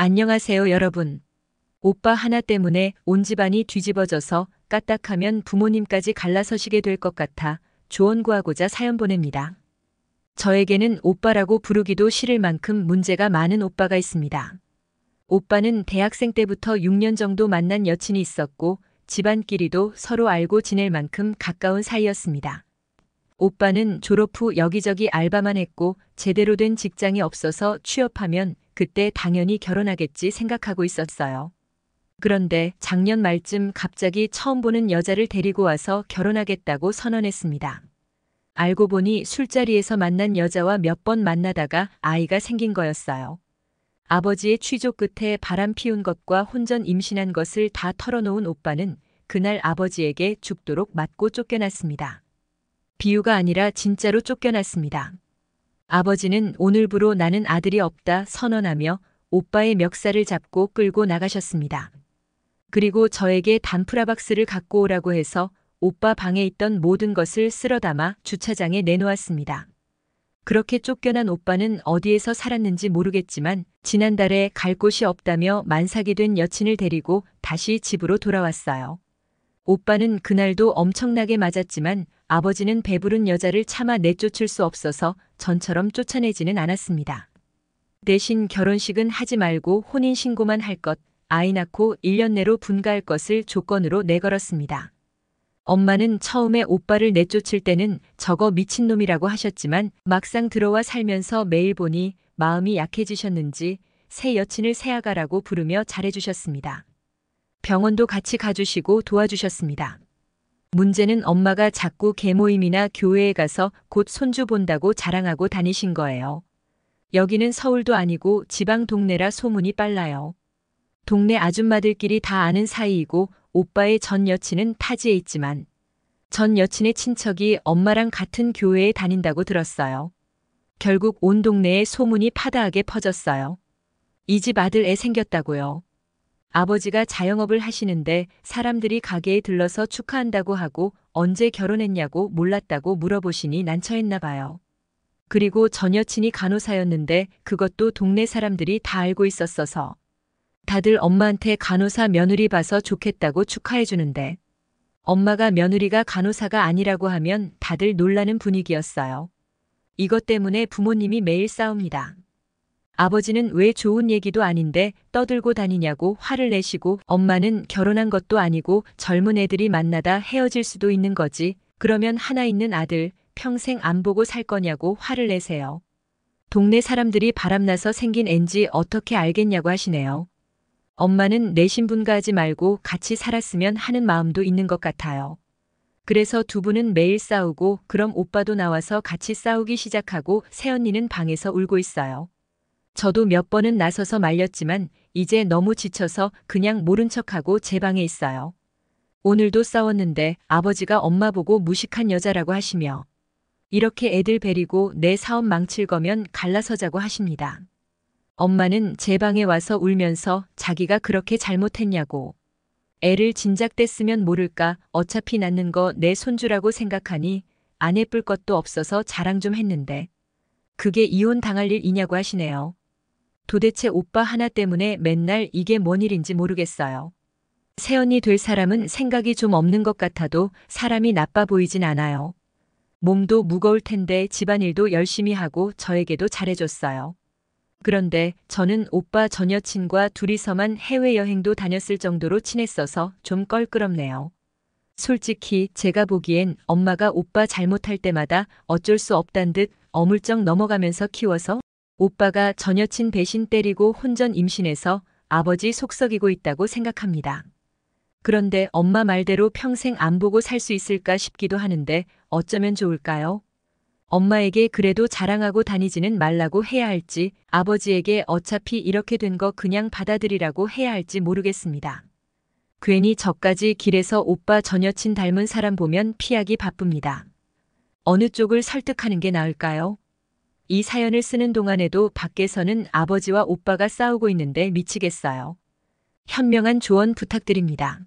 안녕하세요 여러분. 오빠 하나 때문에 온 집안이 뒤집어져서 까딱하면 부모님까지 갈라서시게 될 것 같아 조언 구하고자 사연 보냅니다. 저에게는 오빠라고 부르기도 싫을 만큼 문제가 많은 오빠가 있습니다. 오빠는 대학생 때부터 6년 정도 만난 여친이 있었고 집안끼리도 서로 알고 지낼 만큼 가까운 사이였습니다. 오빠는 졸업 후 여기저기 알바만 했고 제대로 된 직장이 없어서 취업하면 그때 당연히 결혼하겠지 생각하고 있었어요. 그런데 작년 말쯤 갑자기 처음 보는 여자를 데리고 와서 결혼하겠다고 선언했습니다. 알고 보니 술자리에서 만난 여자와 몇 번 만나다가 아이가 생긴 거였어요. 아버지의 취조 끝에 바람 피운 것과 혼전 임신한 것을 다 털어놓은 오빠는 그날 아버지에게 죽도록 맞고 쫓겨났습니다. 비유가 아니라 진짜로 쫓겨났습니다. 아버지는 오늘부로 나는 아들이 없다 선언하며 오빠의 멱살을 잡고 끌고 나가셨습니다. 그리고 저에게 단프라박스를 갖고 오라고 해서 오빠 방에 있던 모든 것을 쓸어 담아 주차장에 내놓았습니다. 그렇게 쫓겨난 오빠는 어디에서 살았는지 모르겠지만 지난달에 갈 곳이 없다며 만삭이 된 여친을 데리고 다시 집으로 돌아왔어요. 오빠는 그날도 엄청나게 맞았지만 아버지는 배부른 여자를 차마 내쫓을 수 없어서 전처럼 쫓아내지는 않았습니다. 대신 결혼식은 하지 말고 혼인신고만 할 것, 아이 낳고 1년 내로 분가할 것을 조건으로 내걸었습니다. 엄마는 처음에 오빠를 내쫓을 때는 저거 미친놈이라고 하셨지만 막상 들어와 살면서 매일 보니 마음이 약해지셨는지 새 여친을 새아가라고 부르며 잘해주셨습니다. 병원도 같이 가주시고 도와주셨습니다. 문제는 엄마가 자꾸 개모임이나 교회에 가서 곧 손주 본다고 자랑하고 다니신 거예요. 여기는 서울도 아니고 지방 동네라 소문이 빨라요. 동네 아줌마들끼리 다 아는 사이이고 오빠의 전 여친은 타지에 있지만 전 여친의 친척이 엄마랑 같은 교회에 다닌다고 들었어요. 결국 온 동네에 소문이 파다하게 퍼졌어요. 이 집 아들 애 생겼다고요. 아버지가 자영업을 하시는데 사람들이 가게에 들러서 축하한다고 하고 언제 결혼했냐고 몰랐다고 물어보시니 난처했나 봐요. 그리고 전 여친이 간호사였는데 그것도 동네 사람들이 다 알고 있었어서 다들 엄마한테 간호사 며느리 봐서 좋겠다고 축하해 주는데 엄마가 며느리가 간호사가 아니라고 하면 다들 놀라는 분위기였어요. 이것 때문에 부모님이 매일 싸웁니다. 아버지는 왜 좋은 얘기도 아닌데 떠들고 다니냐고 화를 내시고 엄마는 결혼한 것도 아니고 젊은 애들이 만나다 헤어질 수도 있는 거지. 그러면 하나 있는 아들 평생 안 보고 살 거냐고 화를 내세요. 동네 사람들이 바람나서 생긴 앤지 어떻게 알겠냐고 하시네요. 엄마는 내 신분가 하지 말고 같이 살았으면 하는 마음도 있는 것 같아요. 그래서 두 분은 매일 싸우고 그럼 오빠도 나와서 같이 싸우기 시작하고 새언니는 방에서 울고 있어요. 저도 몇 번은 나서서 말렸지만 이제 너무 지쳐서 그냥 모른 척하고 제 방에 있어요. 오늘도 싸웠는데 아버지가 엄마 보고 무식한 여자라고 하시며 이렇게 애들 베리고 내 사업 망칠 거면 갈라서자고 하십니다. 엄마는 제 방에 와서 울면서 자기가 그렇게 잘못했냐고. 애를 진작 뗐으면 모를까 어차피 낳는 거 내 손주라고 생각하니 안 예쁠 것도 없어서 자랑 좀 했는데. 그게 이혼 당할 일이냐고 하시네요. 도대체 오빠 하나 때문에 맨날 이게 뭔 일인지 모르겠어요. 새언니 될 사람은 생각이 좀 없는 것 같아도 사람이 나빠 보이진 않아요. 몸도 무거울 텐데 집안일도 열심히 하고 저에게도 잘해줬어요. 그런데 저는 오빠 전 여친과 둘이서만 해외여행도 다녔을 정도로 친했어서 좀 껄끄럽네요. 솔직히 제가 보기엔 엄마가 오빠 잘못할 때마다 어쩔 수 없단 듯 어물쩍 넘어가면서 키워서 오빠가 전여친 배신 때리고 혼전 임신해서 아버지 속썩이고 있다고 생각합니다. 그런데 엄마 말대로 평생 안 보고 살 수 있을까 싶기도 하는데 어쩌면 좋을까요? 엄마에게 그래도 자랑하고 다니지는 말라고 해야 할지 아버지에게 어차피 이렇게 된 거 그냥 받아들이라고 해야 할지 모르겠습니다. 괜히 저까지 길에서 오빠 전여친 닮은 사람 보면 피하기 바쁩니다. 어느 쪽을 설득하는 게 나을까요? 이 사연을 쓰는 동안에도 밖에서는 아버지와 오빠가 싸우고 있는데 미치겠어요. 현명한 조언 부탁드립니다.